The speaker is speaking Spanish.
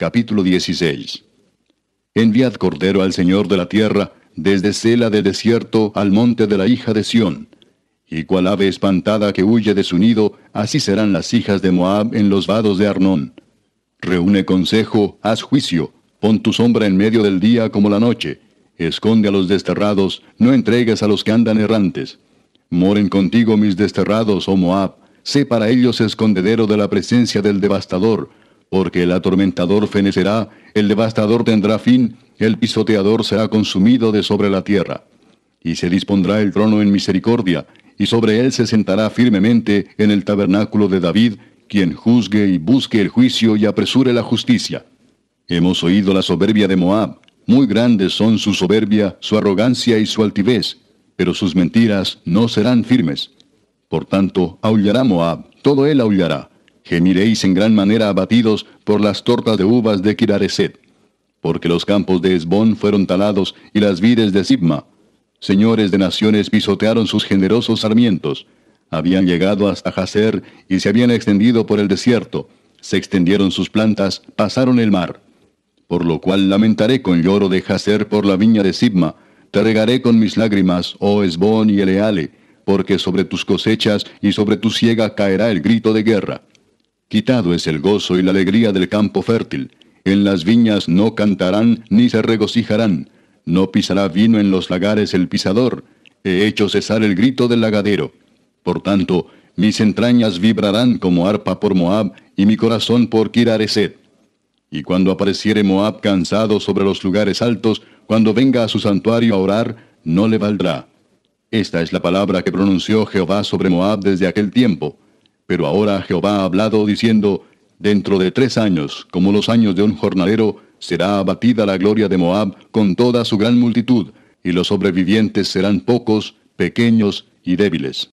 Capítulo 16 Enviad cordero al Señor de la tierra, desde Sela del desierto al monte de la hija de Sión. Y cual ave espantada que huye de su nido, así serán las hijas de Moab en los vados de Arnón. Reúne consejo, haz juicio, pon tu sombra en medio del día como la noche. Esconde a los desterrados, no entregues a los que andan errantes. Moren contigo mis desterrados, oh Moab, sé para ellos escondedero de la presencia del devastador, porque el atormentador fenecerá, el devastador tendrá fin, el pisoteador será consumido de sobre la tierra. Y se dispondrá el trono en misericordia, y sobre él se sentará firmemente en el tabernáculo de David, quien juzgue y busque el juicio y apresure la justicia. Hemos oído la soberbia de Moab, muy grandes son su soberbia, su arrogancia y su altivez, pero sus mentiras no serán firmes. Por tanto, aullará Moab, todo él aullará miréis en gran manera abatidos por las tortas de uvas de Kirareset, porque los campos de Esbón fueron talados y las vides de Sibma. Señores de naciones pisotearon sus generosos sarmientos. Habían llegado hasta Jacer y se habían extendido por el desierto. Se extendieron sus plantas, pasaron el mar. Por lo cual lamentaré con lloro de Jacer por la viña de Sibma. Te regaré con mis lágrimas, oh Esbón y Eleale, porque sobre tus cosechas y sobre tu siega caerá el grito de guerra. Quitado es el gozo y la alegría del campo fértil. En las viñas no cantarán ni se regocijarán. No pisará vino en los lagares el pisador. He hecho cesar el grito del lagadero. Por tanto, mis entrañas vibrarán como arpa por Moab y mi corazón por Kirareset. Y cuando apareciere Moab cansado sobre los lugares altos, cuando venga a su santuario a orar, no le valdrá. Esta es la palabra que pronunció Jehová sobre Moab desde aquel tiempo. Pero ahora Jehová ha hablado diciendo, Dentro de tres años, como los años de un jornalero, será abatida la gloria de Moab con toda su gran multitud, y los sobrevivientes serán pocos, pequeños y débiles.